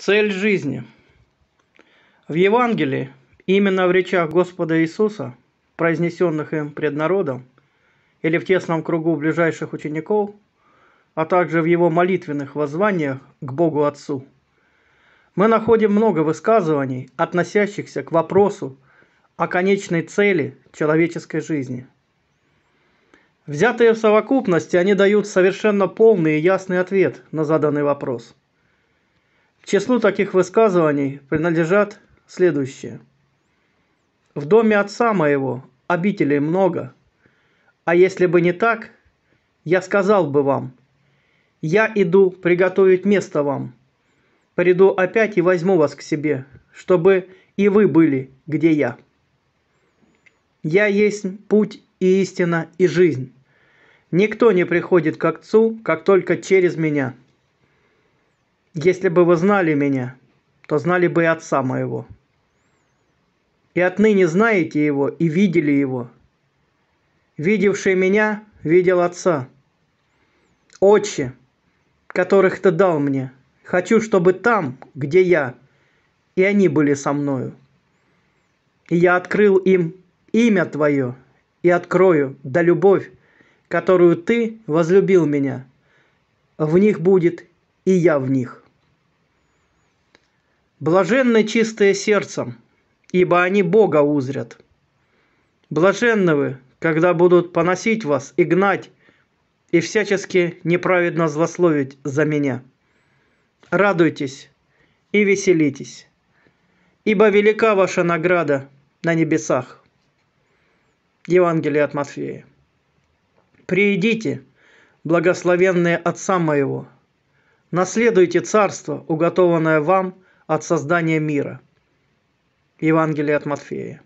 Цель жизни. В Евангелии, именно в речах Господа Иисуса, произнесенных им пред народом, или в тесном кругу ближайших учеников, а также в его молитвенных воззваниях к Богу Отцу, мы находим много высказываний, относящихся к вопросу о конечной цели человеческой жизни. Взятые в совокупности, они дают совершенно полный и ясный ответ на заданный вопрос – к числу таких высказываний принадлежат следующие. «В доме отца моего обителей много, а если бы не так, я сказал бы вам, я иду приготовить место вам, приду опять и возьму вас к себе, чтобы и вы были, где я. Я есть путь и истина и жизнь. Никто не приходит к Отцу, как только через меня – если бы вы знали меня, то знали бы и Отца моего. И отныне знаете его и видели его. Видевший меня, видел Отца. Отче, которых ты дал мне, хочу, чтобы там, где я, и они были со мною. И я открыл им имя Твое, и открою, да любовь, которую Ты возлюбил меня, в них будет и я в них. Блаженны чистые сердцем, ибо они Бога узрят. Блаженны вы, когда будут поносить вас и гнать, и всячески неправедно злословить за меня. Радуйтесь и веселитесь, ибо велика ваша награда на небесах. Евангелие от Матфея. Приидите, благословенные Отца Моего, наследуйте царство, уготованное вам – от создания мира. Евангелие от Матфея.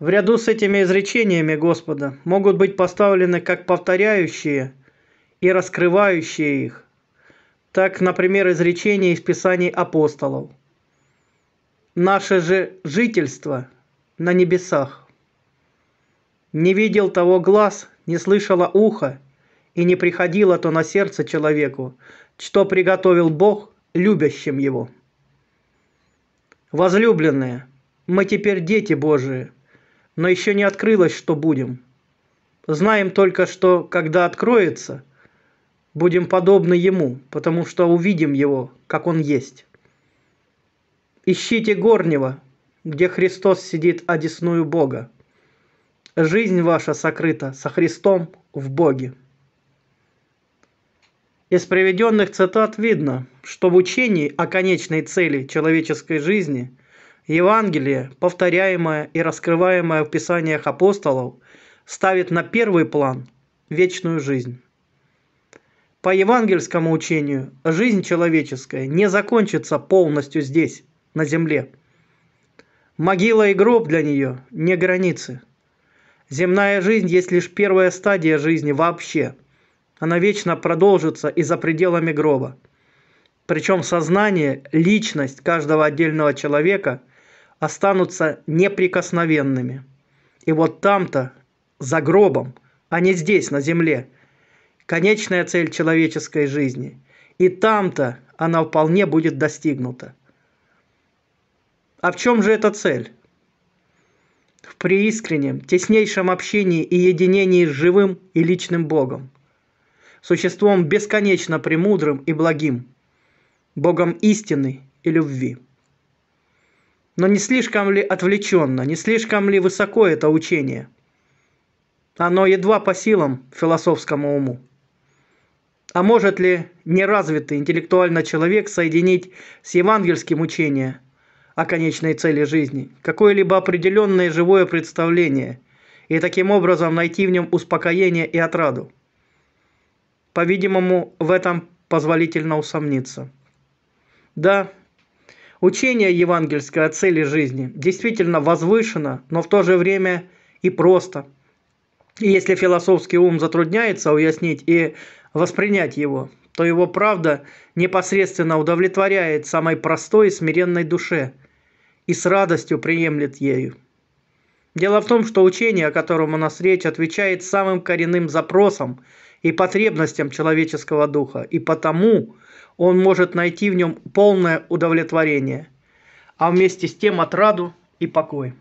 В ряду с этими изречениями Господа могут быть поставлены как повторяющие и раскрывающие их, так, например, изречения из Писаний апостолов. «Наше же жительство на небесах. Не видел того глаз, не слышало ухо, и не приходило то на сердце человеку, что приготовил Бог любящим Его. Возлюбленные, мы теперь дети Божии, но еще не открылось, что будем. Знаем только, что когда откроется, будем подобны Ему, потому что увидим Его, как Он есть. Ищите горнего, где Христос сидит одесную Бога. Жизнь ваша сокрыта со Христом в Боге. Из приведенных цитат видно, что в учении о конечной цели человеческой жизни Евангелие, повторяемое и раскрываемое в Писаниях апостолов, ставит на первый план вечную жизнь. По евангельскому учению, жизнь человеческая не закончится полностью здесь, на земле. Могила и гроб для нее не границы. Земная жизнь есть лишь первая стадия жизни вообще – она вечно продолжится и за пределами гроба. Причем сознание, личность каждого отдельного человека останутся неприкосновенными. И вот там-то, за гробом, а не здесь, на земле, конечная цель человеческой жизни. И там-то она вполне будет достигнута. А в чем же эта цель? В преискреннем, теснейшем общении и единении с живым и личным Богом существом бесконечно премудрым и благим, Богом истины и любви. Но не слишком ли отвлеченно, не слишком ли высоко это учение? Оно едва по силам философскому уму. А может ли неразвитый интеллектуально человек соединить с евангельским учением о конечной цели жизни какое-либо определенное живое представление и таким образом найти в нем успокоение и отраду? По-видимому, в этом позволительно усомниться. Да, учение евангельское о цели жизни действительно возвышено, но в то же время и просто. И если философский ум затрудняется уяснить и воспринять его, то его правда непосредственно удовлетворяет самой простой и смиренной душе и с радостью приемлет ею. Дело в том, что учение, о котором у нас речь, отвечает самым коренным запросам – и потребностям человеческого духа, и потому он может найти в нем полное удовлетворение, а вместе с тем отраду и покой.